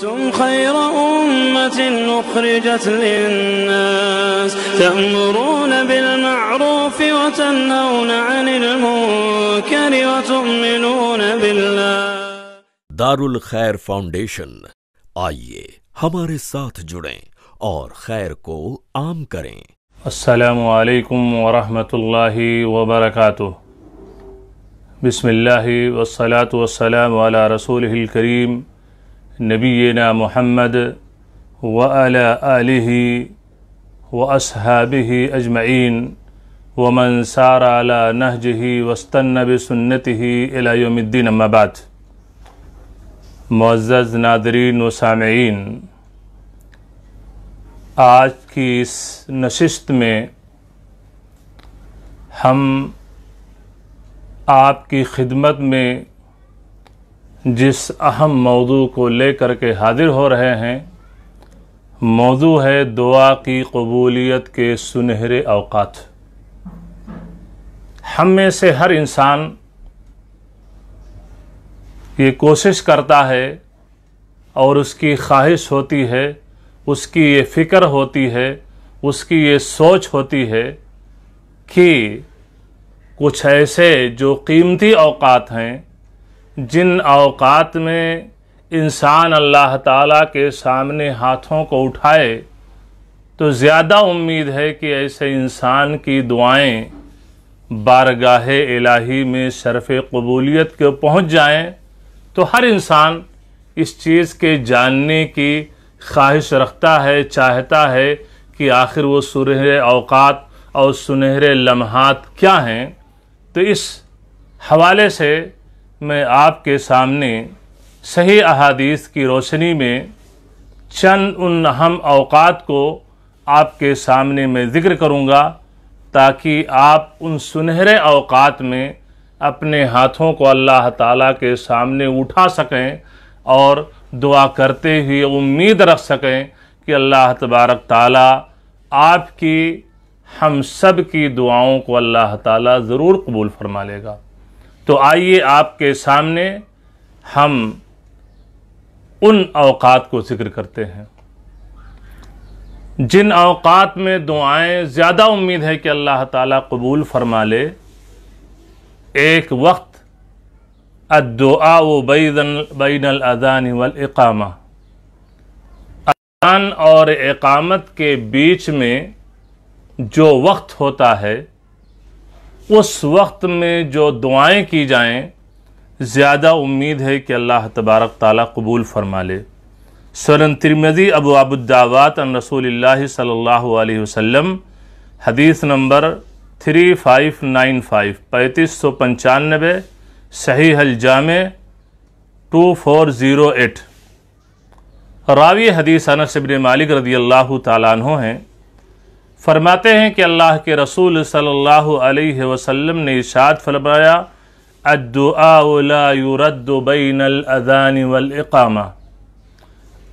كنتم خير أمة أخرجت للناس تأمرون بالمعروف وتنهون عن المنكر وتؤمنون بالله دار الخير فاونديشن آئیے ہمارے ساتھ جڑیں اور خیر کو عام کریں السلام عليكم ورحمة الله وبركاته بسم الله والصلاة والسلام على رسوله الكريم व मोहम्मद वली वसहाबी अजमैन वमन सारा नहजही वस्तनब सुन्नति अलायोमद्दीन अम्माबाद मोज़ नादरीन व सामीन आज की इस नशिस्त में हम आपकी खिदमत में जिस अहम मौजू को लेकर के हाजिर हो रहे हैं मौजू है दुआ की कबूलियत के सुनहरे अवकात हम में से हर इंसान ये कोशिश करता है और उसकी ख्वाहिश होती है उसकी ये फ़िक्र होती है उसकी ये सोच होती है कि कुछ ऐसे जो कीमती अवकात हैं जिन अवकात में इंसान अल्लाह ताला के सामने हाथों को उठाए तो ज़्यादा उम्मीद है कि ऐसे इंसान की दुआएं बारगाह इलाही में शरफ़ कबूलियत के पहुंच जाएं तो हर इंसान इस चीज़ के जानने की ख्वाहिश रखता है चाहता है कि आखिर वो सुनहरे अवकात और सुनहरे लम्हात क्या हैं तो इस हवाले से मैं आपके सामने सही अहादीस की रोशनी में चंद उन अहम अवकात को आपके सामने मैं ज़िक्र करूँगा ताकि आप उन सुनहरे अवकात में अपने हाथों को अल्लाह ताला के सामने उठा सकें और दुआ करते हुए उम्मीद रख सकें कि अल्लाह तबारक ताला आपकी हम सब की दुआओं को अल्लाह ताला ज़रूर कबूल फरमा लेगा तो आइए आपके सामने हम उन अवकात को जिक्र करते हैं जिन अवकात में दुआएं ज़्यादा उम्मीद है कि अल्लाह ताला कबूल फरमा ले एक वक्त अदुआ व बैन अदान वलकामा अदान और इकामत के बीच में जो वक्त होता है उस वक्त में जो दुआएं की जाएं ज़्यादा उम्मीद है कि अल्लाह तबारक ताला कबूल फरमा ले सरन तिरमदी अबू अबुदावात रसूल सल्ला वसम हदीस number three five nine five पैंतीस सौ पंचानबे सही हल जाम टू फोर ज़ीरो एट रावी हदीस अनस मालिक रदी अल्लाह तु हैं फरमाते हैं कि अल्लाह के रसूल सल्लल्लाहु अलैहि वसल्लम ने इशाद फरमाया अदान वलकामा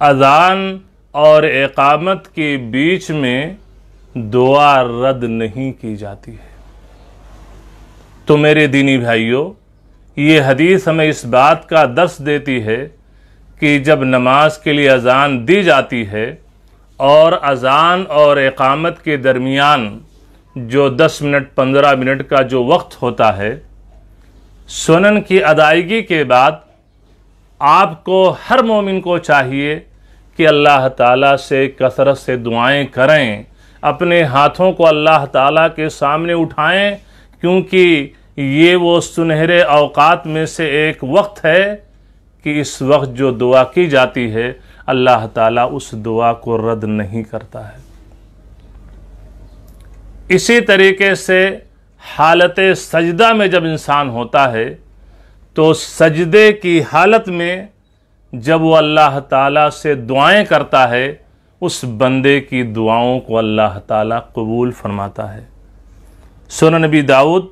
अजान और एकामत के बीच में दुआ रद्द नहीं की जाती है तो मेरे दीनी भाइयों ये हदीस हमें इस बात का दर्श देती है कि जब नमाज के लिए अजान दी जाती है और अजान और एकामत के दरमियान जो 10 मिनट 15 मिनट का जो वक्त होता है सुनन की अदायगी के बाद आपको हर मोमिन को चाहिए कि अल्लाह ताला से कसरत से दुआएं करें अपने हाथों को अल्लाह ताला के सामने उठाएं क्योंकि ये वो सुनहरे अवकात में से एक वक्त है कि इस वक्त जो दुआ की जाती है अल्लाह ताला उस दुआ को रद्द नहीं करता है इसी तरीके से हालत सजदा में जब इंसान होता है तो सजदे की हालत में जब वो अल्लाह ताला से दुआएं करता है उस बंदे की दुआओं को अल्लाह ताला कबूल फरमाता है सुन नबी दाऊद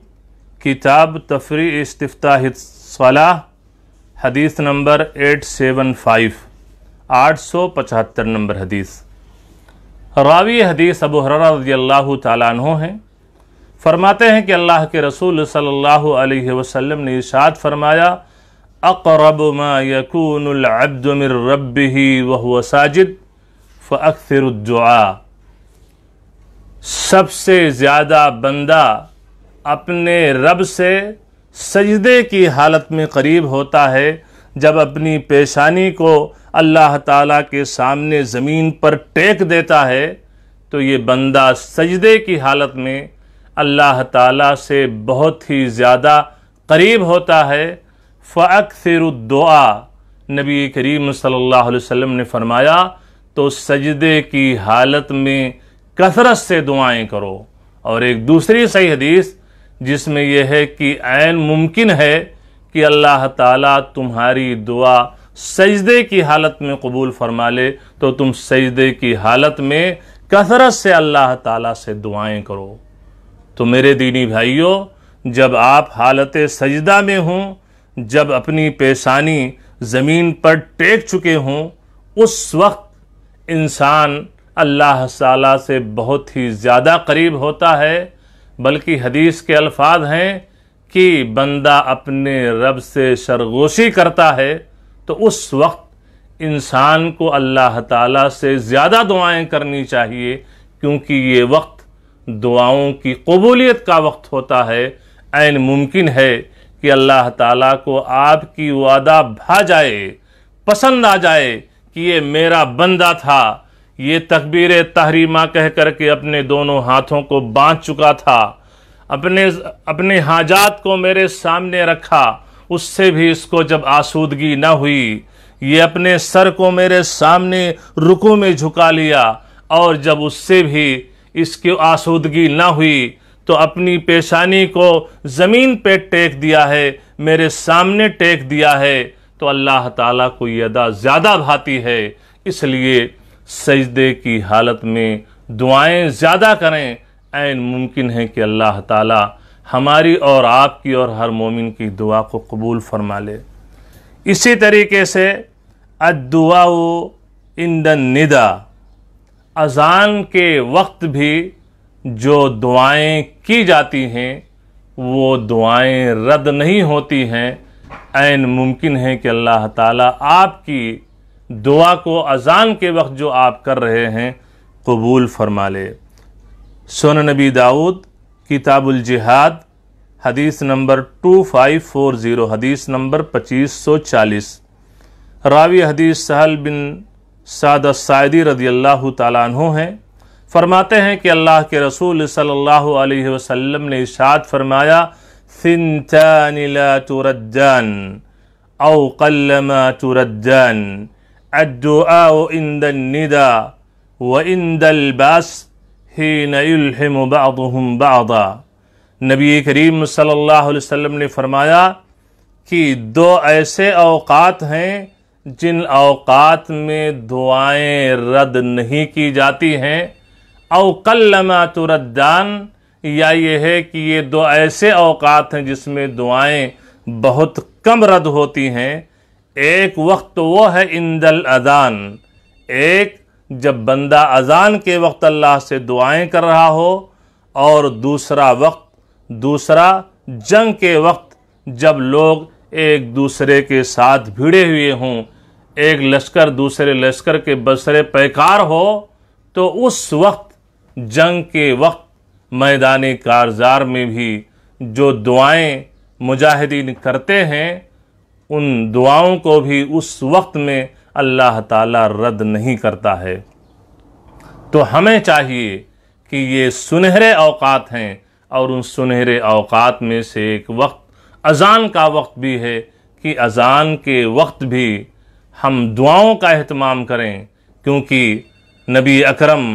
किताब तफरी इस्तफ्ताह सलाह हदीस number eight seven five 875 number हदीस रावी हदीस अब हर रजील्ला तु हैं फरमाते हैं कि अल्लाह के रसूल सल्लल्लाहु अलैहि वसल्लम ने इशाद फरमाया अकरब मा यकून रब ही वह साजिद फ़िरदुआ सबसे ज़्यादा बंदा अपने रब से सजदे की हालत में करीब होता है जब अपनी पेशानी को अल्लाह ताला के सामने ज़मीन पर टेक देता है तो ये बंदा सजदे की हालत में अल्लाह ताला से बहुत ही ज़्यादा करीब होता है दुआ नबी करीम सल्लल्लाहु अलैहि वसल्लम ने फरमाया तो सजदे की हालत में कसरत से दुआएं करो और एक दूसरी सही हदीस जिसमें यह है कि आन मुमकिन है कि अल्लाह ताला तुम्हारी दुआ सजदे की हालत में कबूल फरमा ले तो तुम सजदे की हालत में कसरत से अल्लाह ताला से दुआएं करो तो मेरे दीनी भाइयों जब आप हालत सजदा में हों जब अपनी पेशानी ज़मीन पर टेक चुके हों उस वक्त इंसान अल्लाह ताला से बहुत ही ज़्यादा करीब होता है बल्कि हदीस के अल्फाज हैं कि बंदा अपने रब से शरगोशी करता है तो उस वक्त इंसान को अल्लाह ताला से ज़्यादा दुआएं करनी चाहिए क्योंकि ये वक्त दुआओं की कबूलियत का वक्त होता है एन मुमकिन है कि अल्लाह ताला को आपकी वादा भा जाए पसंद आ जाए कि ये मेरा बंदा था ये तकबीर तहरीमा कह कर के अपने दोनों हाथों को बांध चुका था अपने अपने हाजात को मेरे सामने रखा उससे भी इसको जब आसूदगी न हुई ये अपने सर को मेरे सामने रुकू में झुका लिया और जब उससे भी इसकी आसूदगी न हुई तो अपनी पेशानी को ज़मीन पे टेक दिया है मेरे सामने टेक दिया है तो अल्लाह ताला को यह अदा ज़्यादा भाती है इसलिए सजदे की हालत में दुआएं ज़्यादा करें मुमकिन है कि अल्लाह ताला हमारी और आपकी और हर मोमिन की दुआ को कबूल फरमा ले इसी तरीके से अदुआ इन द निदा अजान के वक्त भी जो दुआएं की जाती हैं वो दुआएं रद्द नहीं होती हैं एन मुमकिन है कि अल्लाह ताला आपकी दुआ को अजान के वक्त जो आप कर रहे हैं कबूल फरमा ले सोन नबी दाऊद किताबुल जिहाद हदीस नंबर 2540 हदीस नंबर 2540 रावी हदीस सहल बिन साद सायदी रदी अल्लाह तु हैं फरमाते हैं कि अल्लाह के रसूल सल्लल्लाहु अलैहि वसल्लम ने इशाद फरमाया सिंतानिलातुरजन औ कल्लमा तुरजन अद्दुआ इंदल निदा व इंदल बास ही नयम बादम बादा नबी करीम सल्लल्लाहु अलैहि वसल्लम ने फरमाया कि दो ऐसे अवकात हैं जिन अवकात में दुआएं रद्द नहीं की जाती हैं अवकलमा तुरदान या ये है कि ये दो ऐसे अवकात हैं जिसमें दुआएं बहुत कम रद्द होती हैं एक वक्त वो है इंदल अदान एक जब बंदा अजान के वक्त अल्लाह से दुआएं कर रहा हो और दूसरा वक्त दूसरा जंग के वक्त जब लोग एक दूसरे के साथ भिड़े हुए हों एक लश्कर दूसरे लश्कर के बसरे पैकार हो तो उस वक्त जंग के वक्त मैदान कारजार में भी जो दुआएं मुजाहिदीन करते हैं उन दुआओं को भी उस वक्त में अल्लाह ताला रद्द नहीं करता है तो हमें चाहिए कि ये सुनहरे अवकात हैं और उन सुनहरे अवकात में से एक वक्त अजान का वक्त भी है कि अजान के वक्त भी हम दुआओं का अहतमाम करें क्योंकि नबी अकरम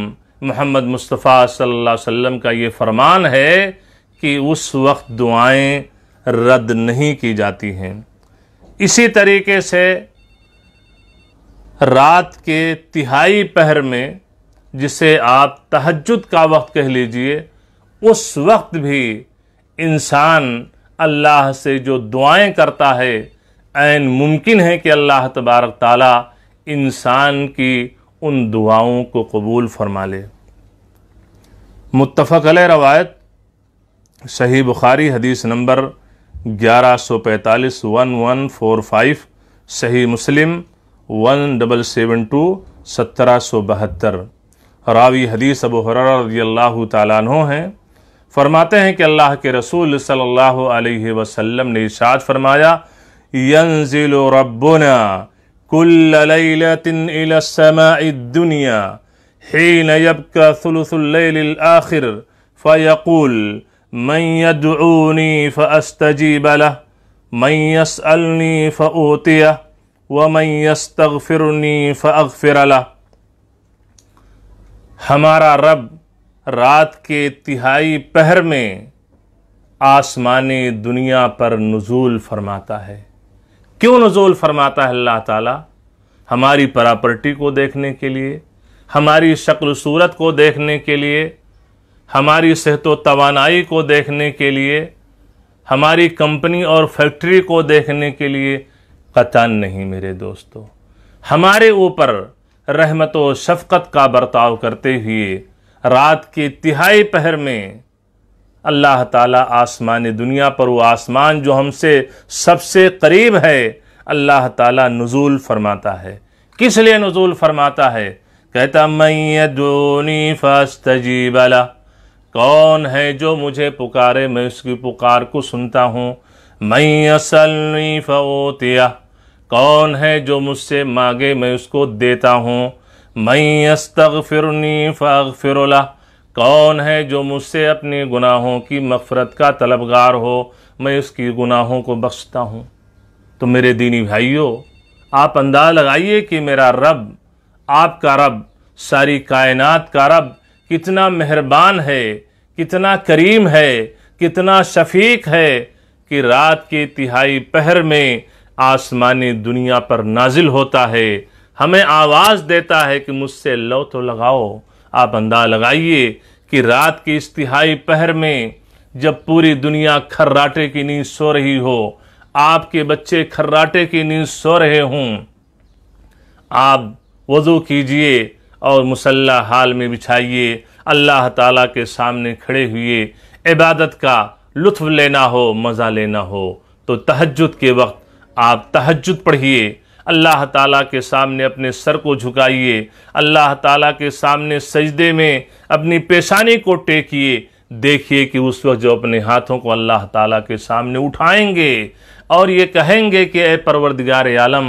मोहम्मद मुस्तफ़ा सल्लल्लाहु अलैहि वसल्लम का ये फरमान है कि उस वक्त दुआएं रद्द नहीं की जाती हैं इसी तरीके से रात के तिहाई पहर में जिसे आप तहजद का वक्त कह लीजिए उस वक्त भी इंसान अल्लाह से जो दुआएं करता है एन मुमकिन है कि अल्लाह तबारक ताला इंसान की उन दुआओं को कबूल फरमा ले मुतफ़ल रवायत सही बुखारी हदीस नंबर ग्यारह सौ पैंतालीस वन वन फोर फाइव सही मुस्लिम वन डबल सेवन टू सत्रह सौ बहत्तर रावी हदीस अबू हरल्ला तु हैं फरमाते हैं कि अल्लाह के रसूल सल्लल्लाहु अलैहि वसल्लम ने इशाद फरमाया यंजिल रब्बुना कुल्लतिनसमादुनिया फ़ोतिया वमन यस्तगफिरनी फ़िर हमारा रब रात के तिहाई पहर में आसमान दुनिया पर नज़ूल फरमाता है क्यों नज़ूल फरमाता है अल्लाह ताला हमारी प्रॉपर्टी को देखने के लिए हमारी शक्ल सूरत को देखने के लिए हमारी सेहत व तोानाई को देखने के लिए हमारी कंपनी और फैक्ट्री को देखने के लिए कतन नहीं मेरे दोस्तों हमारे ऊपर रहमत व शफकत का बर्ताव करते हुए रात के तिहाई पहर में अल्लाह ताला आसमान दुनिया पर वो आसमान जो हमसे सबसे करीब है अल्लाह ताला नज़ुल फरमाता है किस लिए नज़ुल फरमाता है कहता मैदूनी फस्तजीबला कौन है जो मुझे पुकारे मैं उसकी पुकार को सुनता हूँ मैं असलनी फ़ोतिया कौन है जो मुझसे मांगे मैं उसको देता हूँ मैं अस्तग फिरनी फ़ाग फिरला कौन है जो मुझसे अपने गुनाहों की मफ़रत का तलबगार हो मैं उसकी गुनाहों को बख्शता हूँ तो मेरे दीनी भाइयों आप अंदाज़ लगाइए कि मेरा रब आपका रब सारी कायनात का रब कितना मेहरबान है कितना करीम है कितना शफीक है कि रात के तिहाई पहर में आसमानी दुनिया पर नाजिल होता है हमें आवाज़ देता है कि मुझसे लो तो लगाओ आप अंदा लगाइए कि रात की इस तिहाई पहर में जब पूरी दुनिया खर्राटे की नींद सो रही हो आपके बच्चे खर्राटे की नींद सो रहे हों आप वज़ू कीजिए और मुसल्ला हाल में बिछाइए अल्लाह ताला के सामने खड़े हुए इबादत का लुत्फ़ लेना हो मज़ा लेना हो तो तहजद के वक्त आप तहजद पढ़िए अल्लाह ताला के सामने अपने सर को झुकाइए अल्लाह ताला के सामने सजदे में अपनी पेशानी को टेकिए देखिए कि उस वक्त जो अपने हाथों को अल्लाह ताला के सामने उठाएंगे और ये कहेंगे कि ए परवरदिगार आलम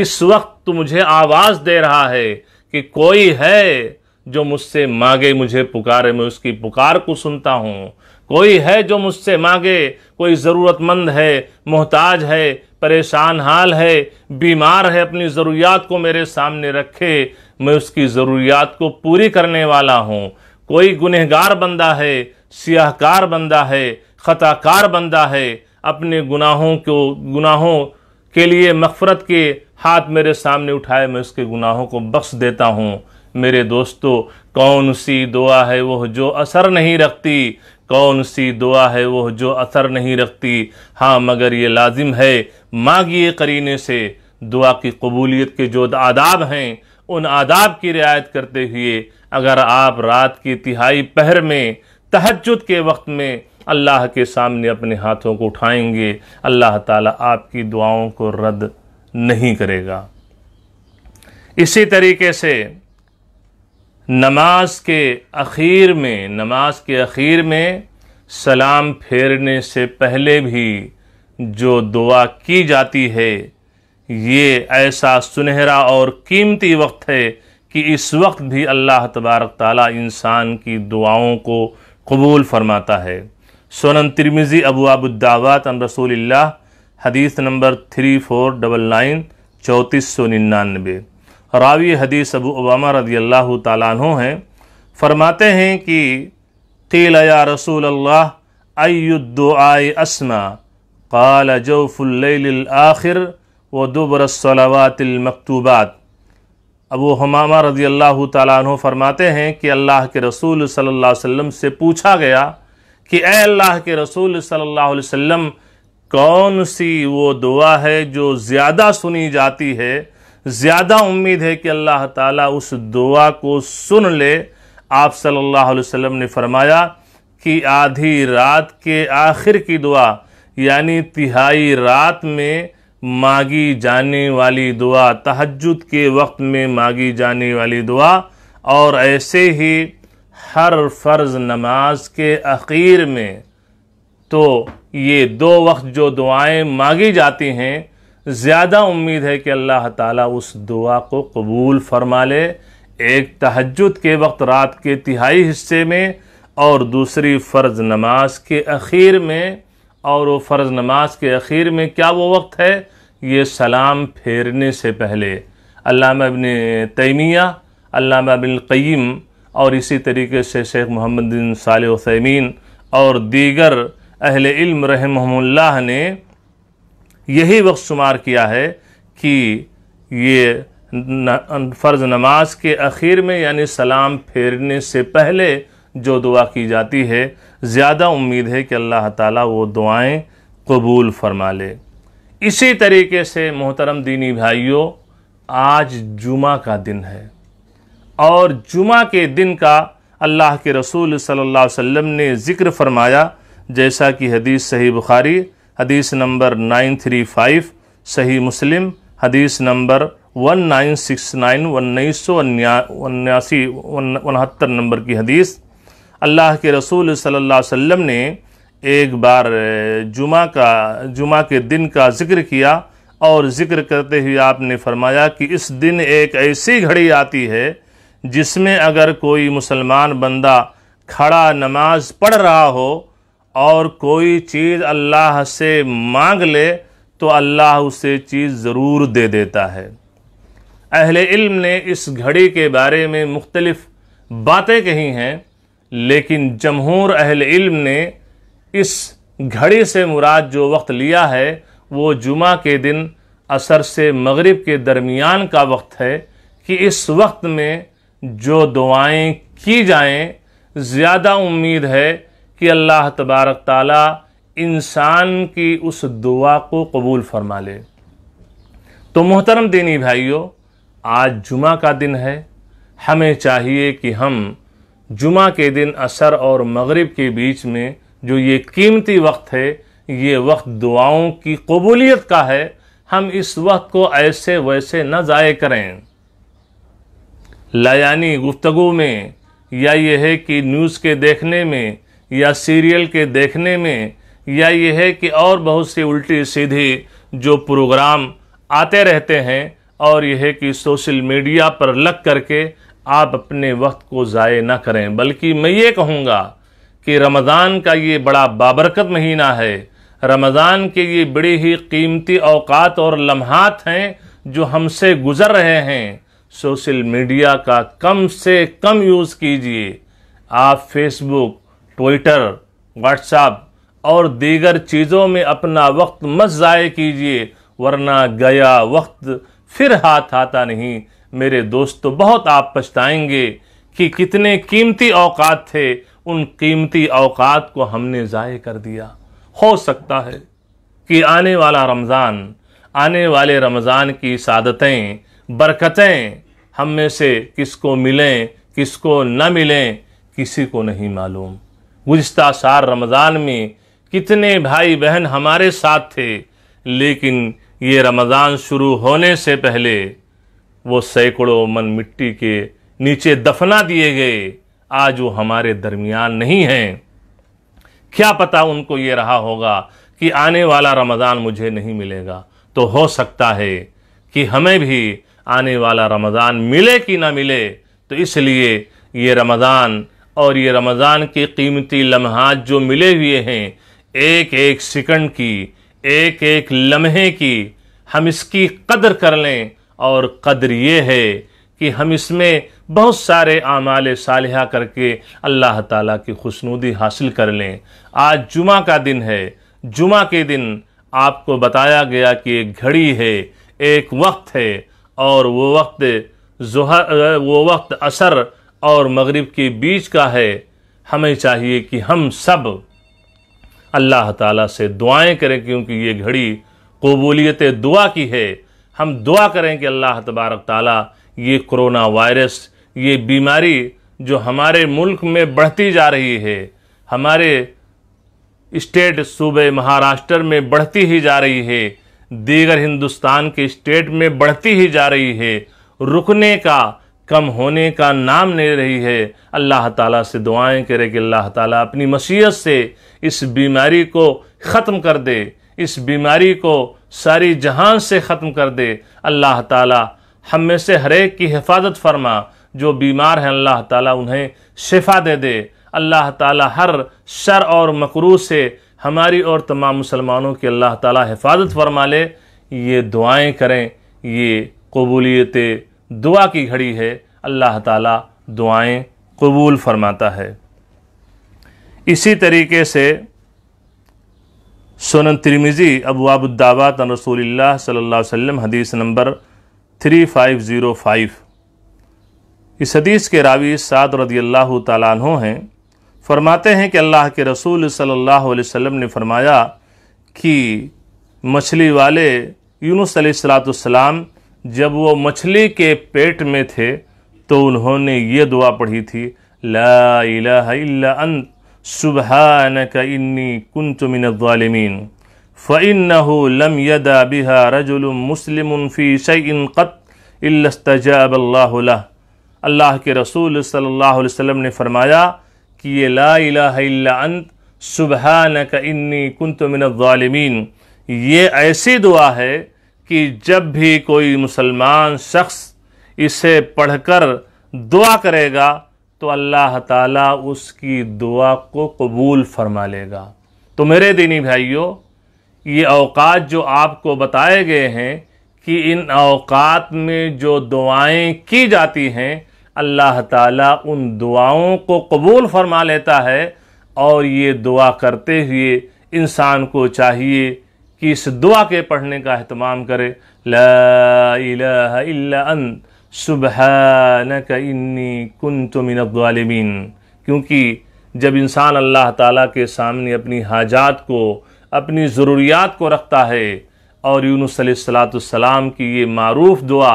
इस वक्त तो मुझे आवाज़ दे रहा है कि कोई है जो मुझसे मांगे मुझे पुकारे मैं उसकी पुकार को सुनता हूँ कोई है जो मुझसे मांगे कोई ज़रूरतमंद है मोहताज है परेशान हाल है बीमार है अपनी ज़रूरियात को मेरे सामने रखे मैं उसकी ज़रूरियात को पूरी करने वाला हूँ कोई गुनहगार बंदा है सियाहकार बंदा है ख़ताकार बंदा है अपने गुनाहों को गुनाहों के लिए मफ़रत के हाथ मेरे सामने उठाए मैं उसके गुनाहों को बख्श देता हूँ मेरे दोस्तों कौन सी दुआ है वह जो असर नहीं रखती कौन सी दुआ है वो जो असर नहीं रखती हाँ मगर ये लाजिम है मांगिए करीने से दुआ की कबूलियत के जो आदाब हैं उन आदाब की रियायत करते हुए अगर आप रात की तिहाई पहर में तहजद के वक्त में अल्लाह के सामने अपने हाथों को उठाएंगे अल्लाह ताला आपकी दुआओं को रद्द नहीं करेगा इसी तरीके से नमाज के अखीर में नमाज के अखीर में सलाम फेरने से पहले भी जो दुआ की जाती है ये ऐसा सुनहरा और कीमती वक्त है कि इस वक्त भी अल्लाह तबारक ताला इंसान की दुआओं को कबूल फरमाता है सोनन तिरमिज़ी अबू अबुद्दावत अन रसूल हदीस number three four double nine चौंतीस सौ निन्यानवे रावी हदीस अबू अबामा रदी अल्लाह तु हैं फरमाते हैं कि कील या रसूल अल्लाह अयुद्दुआई असमा काल जौफुल्ल आखिर व दुबरसलावातिलमकतूबात अबू हमामा रदी अल्लाह तु फरमाते हैं कि अल्लाह के रसूल सल्लल्लाहु अलैहि से पूछा गया कि ए अल्लाह के रसूल सल्लल्लाहु अलैहि कौन सी वो दुआ है जो ज़्यादा सुनी जाती है ज़्यादा उम्मीद है कि अल्लाह ताला उस दुआ को सुन ले आप सल्लल्लाहु अलैहि वसल्लम ने फरमाया कि आधी रात के आखिर की दुआ यानी तिहाई रात में मांगी जाने वाली दुआ तहजद के वक्त में मांगी जाने वाली दुआ और ऐसे ही हर फ़र्ज़ नमाज के अखीर में तो ये दो वक्त जो दुआएं मांगी जाती हैं ज़्यादा उम्मीद है कि अल्लाह ताला उस दुआ को कबूल फरमा ले एक तहजद के वक्त रात के तिहाई हिस्से में और दूसरी फ़र्ज़ नमाज के अखीर में और वो फ़र्ज़ नमाज के अखीर में क्या वो वक्त है ये सलाम फेरने से पहले अल्लामा इबन तैमिया अल्लामा अबिलकैम और इसी तरीके से शेख मोहम्मद बिन साल तैमीन और दीगर अहल इल्म रहमल्ला ने यही वक्त शुमार किया है कि ये न, फ़र्ज नमाज के अख़ीर में यानी सलाम फेरने से पहले जो दुआ की जाती है ज़्यादा उम्मीद है कि अल्लाह ताला वो दुआएं कबूल फरमा ले इसी तरीके से मोहतरम दीनी भाइयों आज जुमा का दिन है और जुमा के दिन का अल्लाह के रसूल सल्लल्लाहु अलैहि वसल्लम ने ज़िक्र फरमाया जैसा कि हदीस सही बुखारी हदीस नंबर 935 सही मुस्लिम हदीस नंबर 1969 उन्नीस सौ उन्यासी उनहत्तर नंबर की हदीस अल्लाह के रसूल सल्लल्लाहु अलैहि वसल्लम ने एक बार जुमा का जुमा के दिन का ज़िक्र किया और ज़िक्र करते हुए आपने फरमाया कि इस दिन एक ऐसी घड़ी आती है जिसमें अगर कोई मुसलमान बंदा खड़ा नमाज पढ़ रहा हो और कोई चीज़ अल्लाह से मांग ले तो अल्लाह उसे चीज़ ज़रूर दे देता है अहले इल्म ने इस घड़ी के बारे में मुख्तलिफ बातें कही हैं लेकिन जमहूर अहल इल्म ने इस घड़ी से मुराद जो वक्त लिया है वो जुमा के दिन असर से मगरिब के दरमियान का वक्त है कि इस वक्त में जो दुआएं की जाएं ज़्यादा उम्मीद है कि अल्लाह तबारक ताला इंसान की उस दुआ को कबूल फरमा ले तो मोहतरम दीनी भाइयों आज जुमा का दिन है हमें चाहिए कि हम जुमा के दिन असर और मगरिब के बीच में जो ये कीमती वक्त है ये वक्त दुआओं की कबूलियत का है हम इस वक्त को ऐसे वैसे न ज़ाय करें लयानी गुफ्तगु में या यह है कि न्यूज़ के देखने में या सीरियल के देखने में या ये है कि और बहुत सी उल्टी सीधी जो प्रोग्राम आते रहते हैं और यह है कि सोशल मीडिया पर लग करके आप अपने वक्त को ज़ाय ना करें बल्कि मैं ये कहूँगा कि रमज़ान का ये बड़ा बाबरकत महीना है रमज़ान के ये बड़े ही कीमती अवकात और लम्हात हैं जो हमसे गुज़र रहे हैं सोशल मीडिया का कम से कम यूज़ कीजिए आप फेसबुक ट्विटर व्हाट्सएप और दीगर चीज़ों में अपना वक्त मत ज़ाय कीजिए वरना गया वक्त फिर हाथ आता नहीं मेरे दोस्त तो बहुत आप पछताएंगे कि कितने कीमती अवकात थे उन कीमती अवकात को हमने ज़ाय कर दिया हो सकता है कि आने वाला रमज़ान आने वाले रमज़ान की सादतें बरकतें हम में से किसको मिलें किसको न मिलें किसी को नहीं मालूम गुज्त सार रमज़ान में कितने भाई बहन हमारे साथ थे लेकिन ये रमज़ान शुरू होने से पहले वो सैकड़ों मन मिट्टी के नीचे दफना दिए गए आज वो हमारे दरमियान नहीं हैं क्या पता उनको ये रहा होगा कि आने वाला रमज़ान मुझे नहीं मिलेगा तो हो सकता है कि हमें भी आने वाला रमज़ान मिले कि ना मिले तो इसलिए ये रमज़ान और ये रमज़ान के कीमती लम्हात जो मिले हुए हैं एक एक सेकंड की एक एक लम्हे की हम इसकी कदर कर लें और कदर ये है कि हम इसमें बहुत सारे आमाल सालह करके अल्लाह ताला की खुशनुदी हासिल कर लें आज जुमा का दिन है जुमा के दिन आपको बताया गया कि एक घड़ी है एक वक्त है और वो वक्त जहर वो वक्त असर और मगरिब के बीच का है हमें चाहिए कि हम सब अल्लाह ताला से दुआएं करें क्योंकि ये घड़ी कबूलियत दुआ की है हम दुआ करें कि अल्लाह तबारक ताला ये कोरोना वायरस ये बीमारी जो हमारे मुल्क में बढ़ती जा रही है हमारे स्टेट सूबे महाराष्ट्र में बढ़ती ही जा रही है दीगर हिंदुस्तान के स्टेट में बढ़ती ही जा रही है रुकने का कम होने का नाम ले रही है अल्लाह ताला से दुआएं करें कि अल्लाह ताला अपनी मसीहत से इस बीमारी को ख़त्म कर दे इस बीमारी को सारी जहान से ख़त्म कर दे अल्लाह ताला हम में से हरेक की हिफाजत फरमा जो बीमार हैं अल्लाह ताला उन्हें शिफा दे दे अल्लाह ताला हर शर और मकरू से हमारी और तमाम मुसलमानों की अल्लाह ताला हिफाजत फरमा ले ये दुआएं करें ये कबूलियतें दुआ की घड़ी है अल्लाह ताला दुआएं कबूल फरमाता है इसी तरीके से सोनन तिरमिज़ी अबूआबुद्दावात रसूल सल्ला वसल्लम हदीस number three five zero five इस हदीस के रावी साद रदी अल्लाह तु हैं फरमाते हैं कि अल्लाह के रसूल सल्लल्लाहु अलैहि वसल्लम ने फरमाया कि मछली वाले यूनुस जब वो मछली के पेट में थे तो उन्होंने ये दुआ पढ़ी थी ला इला अंत सुबहान का इन्नी कुन तुमिनवालमीन फ़िन लम यदा बिहा रजुल मुस्लिम फ़ी शैन क़त इस्तजाब अल्लाह के रसूल सल्लल्लाहु अलैहि वसल्लम ने फरमाया कि ये ला इलाह इल्ला अंत सुबहान का इन्नी कुन तुमिनवालमीन ये ऐसी दुआ है कि जब भी कोई मुसलमान शख्स इसे पढ़कर दुआ करेगा तो अल्लाह ताला उसकी दुआ को कबूल फरमा लेगा तो मेरे दीनी भाइयों ये अवकात जो आपको बताए गए हैं कि इन अवकात में जो दुआएं की जाती हैं अल्लाह ताला उन दुआओं को कबूल फरमा लेता है और ये दुआ करते हुए इंसान को चाहिए कि इस दुआ के पढ़ने का अहतमाम करे अन सुबह इन्नी कन तो मिनबालमीन क्योंकि जब इंसान अल्लाह ताला के सामने अपनी हाजात को अपनी ज़रूरियात को रखता है और यूनुसलाम की ये मरूफ दुआ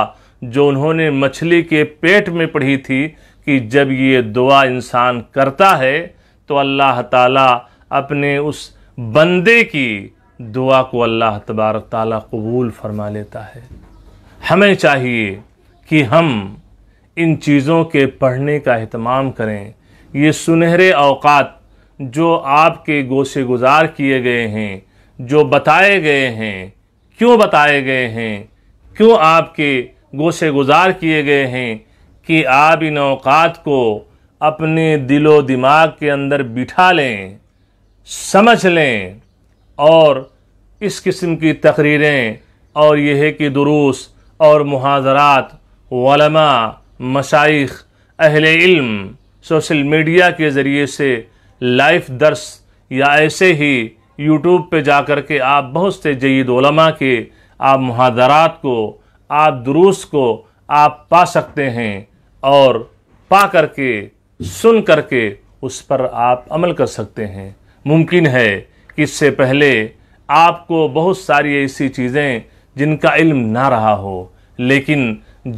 जो उन्होंने मछली के पेट में पढ़ी थी कि जब ये दुआ इंसान करता है तो अल्लाह ताला अपने उस बंदे की दुआ को अल्लाह तबारक ताला कबूल फरमा लेता है हमें चाहिए कि हम इन चीज़ों के पढ़ने का अहतमाम करें ये सुनहरे अवकात जो आपके गोशे गुजार किए गए हैं जो बताए गए हैं क्यों बताए गए हैं क्यों आपके गोशे गुजार किए गए हैं कि आप इन अवकात को अपने दिलो दिमाग के अंदर बिठा लें समझ लें और इस किस्म की तकरीरें और यह है कि दुरुस और महाजरात वलमा मशाइख अहल इल्म सोशल मीडिया के ज़रिए से लाइव दर्स या ऐसे ही यूट्यूब पे जा कर के आप बहुत से जईद ओलमा के आप महाजरात को आप दुरुस को आप पा सकते हैं और पा करके सुन करके उस पर आप अमल कर सकते हैं मुमकिन है इससे पहले आपको बहुत सारी ऐसी चीज़ें जिनका इल्म ना रहा हो लेकिन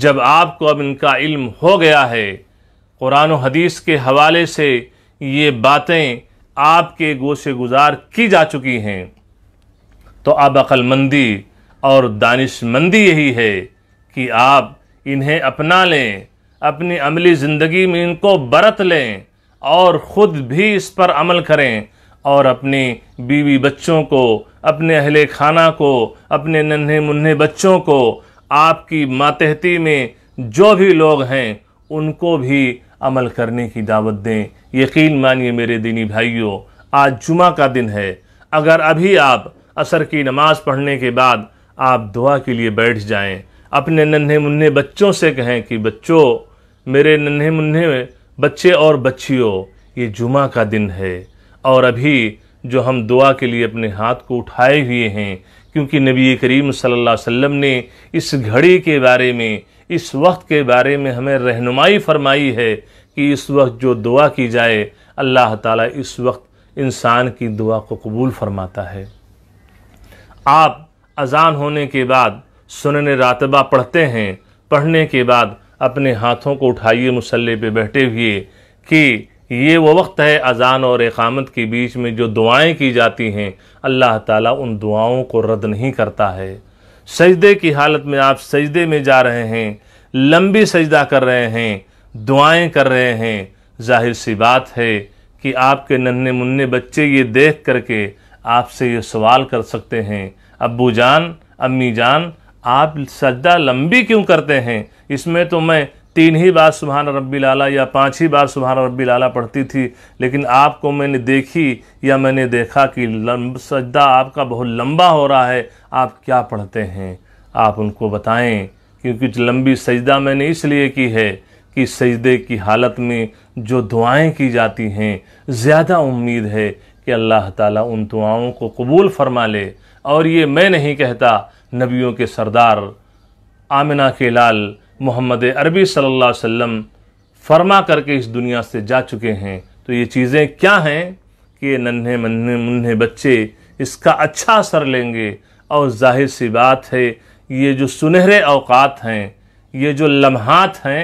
जब आपको अब इनका इल्म हो गया है कुरान हदीस के हवाले से ये बातें आपके गोशे गुजार की जा चुकी हैं तो अब अक्लमंदी और दानिशमंदी यही है कि आप इन्हें अपना लें अपनी अमली ज़िंदगी में इनको बरत लें और ख़ुद भी इस पर अमल करें और अपने बीवी बच्चों को अपने अहले खाना को अपने नन्हे मुन्ने बच्चों को आपकी मातहती में जो भी लोग हैं उनको भी अमल करने की दावत दें यकीन मानिए मेरे दीनी भाइयों आज जुमा का दिन है अगर अभी आप असर की नमाज पढ़ने के बाद आप दुआ के लिए बैठ जाएं अपने नन्हे मुन्ने बच्चों से कहें कि बच्चों मेरे नन्हे मुन्ने बच्चे और बच्चियों ये जुमा का दिन है और अभी जो हम दुआ के लिए अपने हाथ को उठाए हुए हैं क्योंकि नबी करीम सल्लल्लाहु अलैहि वसल्लम ने इस घड़ी के बारे में इस वक्त के बारे में हमें रहनुमाई फरमाई है कि इस वक्त जो दुआ की जाए अल्लाह ताला इस वक्त इंसान की दुआ को कबूल फरमाता है आप अजान होने के बाद सुनन रातबा पढ़ते हैं पढ़ने के बाद अपने हाथों को उठाइए मुसल्ले पे बैठे हुए कि ये वो वक्त है अज़ान और एकामत के बीच में जो दुआएं की जाती हैं अल्लाह ताला उन दुआओं को रद्द नहीं करता है सजदे की हालत में आप सजदे में जा रहे हैं लंबी सजदा कर रहे हैं दुआएं कर रहे हैं जाहिर सी बात है कि आपके नन्हे मुन्ने बच्चे ये देख करके आपसे ये सवाल कर सकते हैं अब्बू जान अम्मी जान आप सजदा लंबी क्यों करते हैं इसमें तो मैं तीन ही बार सुबहान रब्बी लाला या पांच ही बार सुबहान रब्बी लाला पढ़ती थी लेकिन आपको मैंने देखी या मैंने देखा कि सजदा आपका बहुत लंबा हो रहा है आप क्या पढ़ते हैं आप उनको बताएं क्योंकि लंबी सजदा मैंने इसलिए की है कि सजदे की हालत में जो दुआएं की जाती हैं ज़्यादा उम्मीद है कि अल्लाह ताला उन दुआओं को कबूल फरमा ले और ये मैं नहीं कहता नबियों के सरदार आमिना के लाल मोहम्मद अरबी सल्लल्लाहु अलैहि वसल्लम फरमा करके इस दुनिया से जा चुके हैं तो ये चीज़ें क्या हैं कि ये नन्हे मन्हे मुन्ने बच्चे इसका अच्छा असर लेंगे और जाहिर सी बात है ये जो सुनहरे अवकात हैं ये जो लम्हात हैं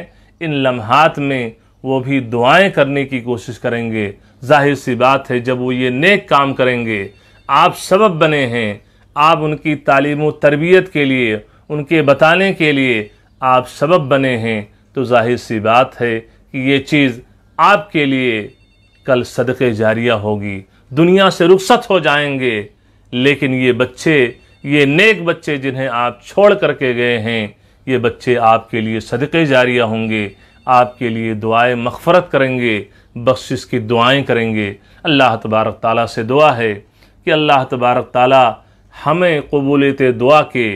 इन लम्हात में वो भी दुआएं करने की कोशिश करेंगे जाहिर सी बात है जब वो ये नेक काम करेंगे आप सबब बने हैं आप उनकी तालीम व तरबियत के लिए उनके बताने के लिए आप सबब बने हैं तो जाहिर सी बात है कि ये चीज़ आपके लिए कल सदक़े जारिया होगी दुनिया से रुखसत हो जाएंगे लेकिन ये बच्चे ये नेक बच्चे जिन्हें आप छोड़ करके गए हैं ये बच्चे आपके लिए सदके जारिया होंगे आपके लिए दुआएं मगफ़रत करेंगे बख्शिश की दुआएं करेंगे अल्लाह तबारक ताला से दुआ है कि अल्लाह तबारक ताली हमें कबूलत दुआ के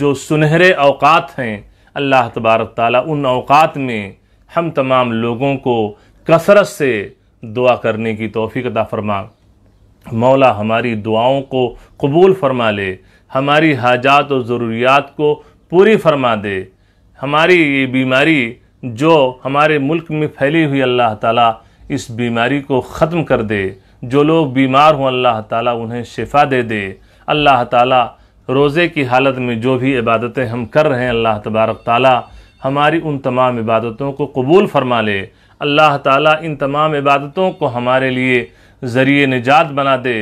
जो सुनहरे अवकात हैं अल्लाह तबारक ताली उन अवकात में हम तमाम लोगों को कसरत से दुआ करने की तोफ़ी अदा फरमा मौला हमारी दुआओं को कबूल फरमा ले हमारी हाजात और ज़रूरियात को पूरी फरमा दे हमारी ये बीमारी जो हमारे मुल्क में फैली हुई अल्लाह ताला इस बीमारी को ख़त्म कर दे जो लोग बीमार हों अल्लाह ताला उन्हें शिफा दे दे अल्लाह ताला रोज़े की हालत में जो भी इबादतें हम कर रहे हैं अल्लाह तबारक ताला हमारी उन तमाम इबादतों को कबूल फरमा ले अल्लाह ताला इन तमाम इबादतों को हमारे लिए ज़रिए निजात बना दे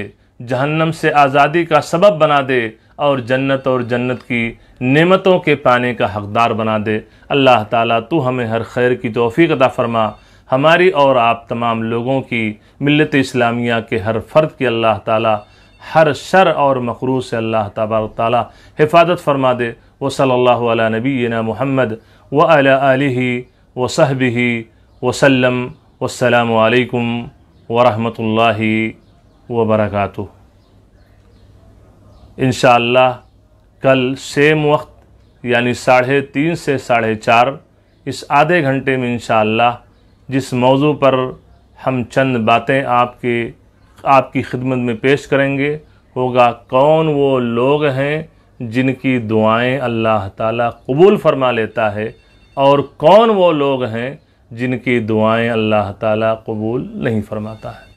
जहन्नम से आज़ादी का सबब बना दे और जन्नत और जन्नत की नेमतों के पाने का हकदार बना दे अल्लाह ताला तू हमें हर खैर की तोफ़ी अदा फरमा हमारी और आप तमाम लोगों की मिलत इस्लामिया के हर फ़र्द की अल्लाह ताला हर शर और मकरू से अल्लाह तबार ताली हिफाजत फरमा दे व सल्ला ना महमद व अलि व सहबी वसलम वालेकुम वरहमतुल्लाह वबरकू इन कल सेम वक्त यानी साढ़े तीन से साढ़े चार इस आधे घंटे में इन जिस मौजू पर हम चंद बातें आपके आपकी खिदमत में पेश करेंगे होगा कौन वो लोग हैं जिनकी दुआएं अल्लाह ताला कबूल फरमा लेता है और कौन वो लोग हैं जिनकी दुआएं अल्लाह ताला कबूल नहीं फरमाता है